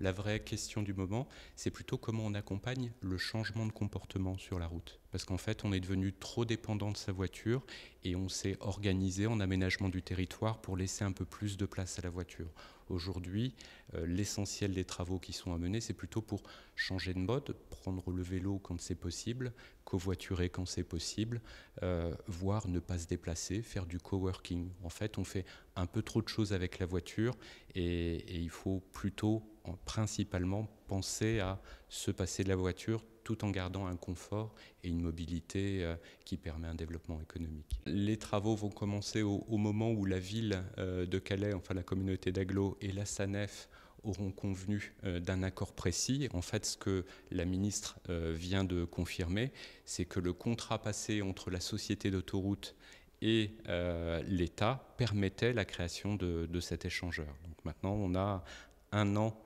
La vraie question du moment, c'est plutôt comment on accompagne le changement de comportement sur la route. Parce qu'en fait, on est devenu trop dépendant de sa voiture et on s'est organisé en aménagement du territoire pour laisser un peu plus de place à la voiture. Aujourd'hui, euh, l'essentiel des travaux qui sont à mener, c'est plutôt pour changer de mode, prendre le vélo quand c'est possible, covoiturer quand c'est possible, euh, voire ne pas se déplacer, faire du coworking. En fait, on fait un peu trop de choses avec la voiture et il faut plutôt principalement penser à se passer de la voiture tout en gardant un confort et une mobilité euh, qui permet un développement économique. Les travaux vont commencer au, moment où la ville euh, de Calais, enfin la communauté d'Aglo et la SANEF auront convenu euh, d'un accord précis. En fait, ce que la ministre vient de confirmer, c'est que le contrat passé entre la société d'autoroute et l'État permettait la création de, de cet échangeur. Donc maintenant, on a un an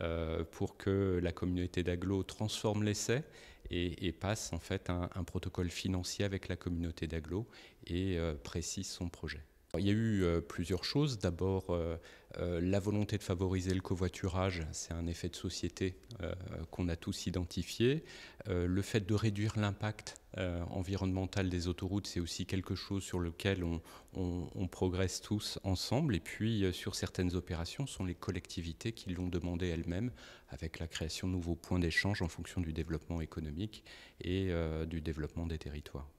euh, pour que la communauté d'Aglo transforme l'essai et, passe en fait un, protocole financier avec la communauté d'Aglo et euh, précise son projet. Il y a eu euh, plusieurs choses. D'abord, euh, euh, la volonté de favoriser le covoiturage, c'est un effet de société qu'on a tous identifié. le fait de réduire l'impact environnemental des autoroutes, c'est aussi quelque chose sur lequel on, on progresse tous ensemble. Et puis, sur certaines opérations, ce sont les collectivités qui l'ont demandé elles-mêmes, avec la création de nouveaux points d'échange en fonction du développement économique et du développement des territoires.